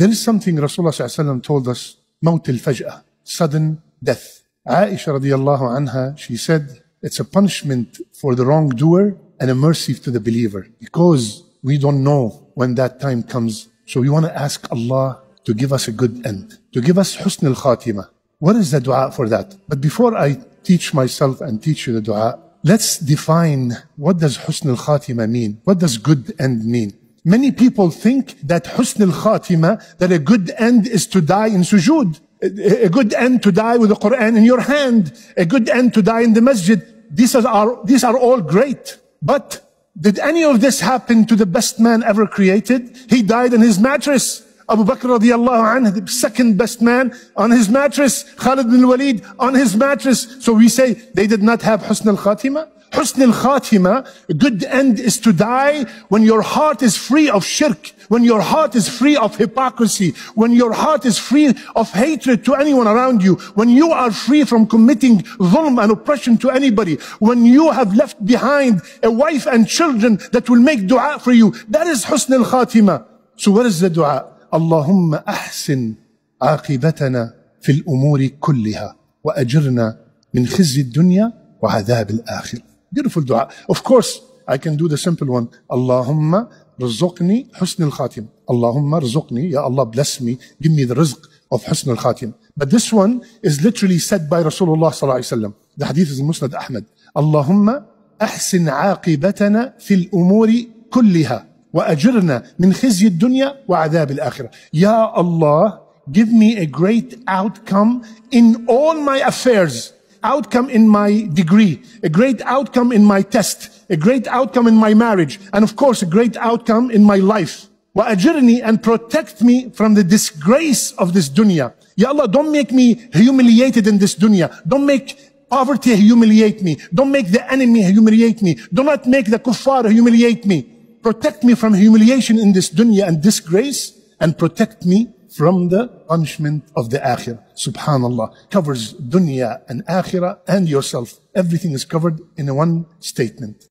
There is something Rasulullah ﷺ told us, al-Fajr" sudden death. Aisha radiallahu anha, she said, it's a punishment for the wrongdoer and a mercy to the believer because we don't know when that time comes. So we want to ask Allah to give us a good end, to give us husn al khatima. What is the dua for that? But before I teach myself and teach you the dua, let's define what does husn al khatima mean? What does good end mean? Many people think that husn al-khatima, that a good end is to die in sujud, A good end to die with the Quran in your hand. A good end to die in the masjid. These are, these are all great. But did any of this happen to the best man ever created? He died in his mattress. Abu Bakr radiallahu anhu, the second best man on his mattress. Khalid bin Walid on his mattress. So we say they did not have husn al-khatima. Husn al-khatima, good end is to die when your heart is free of shirk, when your heart is free of hypocrisy, when your heart is free of hatred to anyone around you, when you are free from committing dhulm and oppression to anybody, when you have left behind a wife and children that will make dua for you. That is husn al-khatima. So what is the dua? اللهم أحسن عاقبتنا في الأمور كلها وأجرنا من خزي الدنيا وعذاب الآخرة Beautiful dua. Of course, I can do the simple one. Allahumma rizqni husn al-khatim. Allahumma rizqni, Ya Allah bless me, give me the rizq of husn al-khatim. But this one is literally said by Rasulullah sallallahu alaihi wasallam. The hadith is in Musnad Ahmad. Allahumma ahsin عاقبتنا في الأمور كلها وأجرنا من خزي الدنيا وعذاب الآخرة يا الله give me a great outcome in all my affairs outcome in my degree, a great outcome in my test, a great outcome in my marriage, and of course, a great outcome in my life. وأجرني and protect me from the disgrace of this dunya. Ya Allah, don't make me humiliated in this dunya. Don't make poverty humiliate me. Don't make the enemy humiliate me. Do not make the kuffar humiliate me. Protect me from humiliation in this dunya and disgrace and protect me from the punishment of the akhirah. Subhanallah. Covers dunya and akhirah and yourself. Everything is covered in one statement.